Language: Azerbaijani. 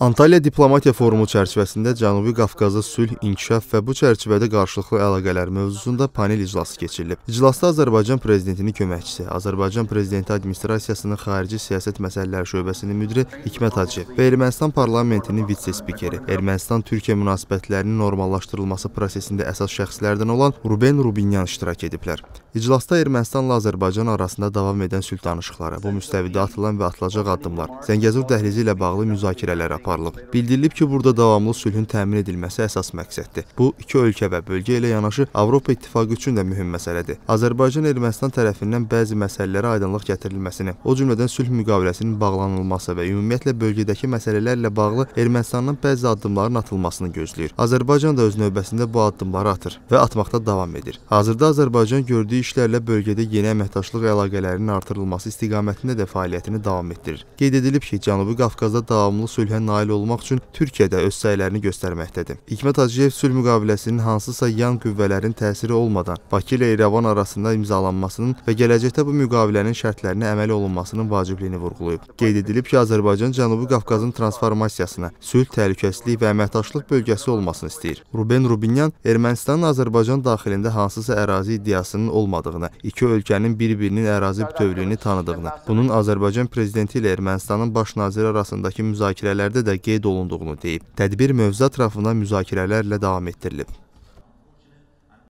Antalya Diplomatiya Forumu çərçivəsində Cənubi Qafqazda sülh, inkişaf və bu çərçivədə qarşılıqlı əlaqələr mövzusunda panel iclası keçirilib. İclasda Azərbaycan Prezidentinin köməkçisi, Azərbaycan Prezidenti Administrasiyasının Xarici Siyasət Məsələləri Şöbəsinin müdiri Hikmət Hacı və Ermənistan Parlamentinin vitse-spikeri, Ermənistan-Türkiyə münasibətlərinin normallaşdırılması prosesində əsas şəxslərdən olan Ruben Rubinyan iştirak ediblər. İclasda Ermənistanla Azərbaycan arasında davam edən sülh danışıqları, bu müstəvidə atılan və atılacaq addımlar, Zəngəzur dəhlizi ilə bağlı müzakirələr aparılıb aparılıb. Bildirilib ki, burada davamlı sülhün təmin edilməsi əsas məqsəddir. Bu iki ölkə və bölgə ilə yanaşı Avropa İttifaqı üçün də mühüm məsələdir. Azərbaycan Ermənistan tərəfindən bəzi məsələlərə aydınlıq gətirilməsini, o cümlədən sülh müqaviləsinin bağlanılması və ümumiyyətlə bölgədəki məsələlərlə bağlı Ermənistandan bəzi addımların atılmasını gözləyir. Azərbaycan da öz növbəsində bu addımları atır və atmaqda davam edir. Hazırda Azərbaycan gördüyü işlərlə bölgədə yeni əməkdaşlıq əlaqələrinin artırılması istiqamətində də fəaliyyətini davam etdirir. Qeyd edilib ki, Cənubi Qafqazda davamlı sülhə nail olmaq üçün Türkiyədə öz səylərini göstərməkdədir. Hikmət Hacıyev sülh müqaviləsinin hansısa yan qüvvələrin təsiri olmadan Bakı ilə İrəvan arasında imzalanmasının və gələcəkdə bu müqavilənin şərtlərinə əməl olunmasının vacibliyini vurğulayıb. Qeyd edilib ki, Azərbaycan Cənubi Qafqazın transformasiyasına, sülh, təhlükəsizlik və əməkdaşlıq bölgəsi olmasını istəyir. Ruben Rubinyan Ermənistanın Azərbaycan daxilində hansısa ərazi iddiasının olmadığını, iki ölkənin bir-birinin ərazi bütövlüyünü tanıdığını, bunun Azərbaycan prezidenti ilə Ermənistanın baş naziri arasındakı müzakirələrdə də qeyd olunduğunu deyib. Tədbir mövzu ətrafında müzakirələrlə davam etdirilib.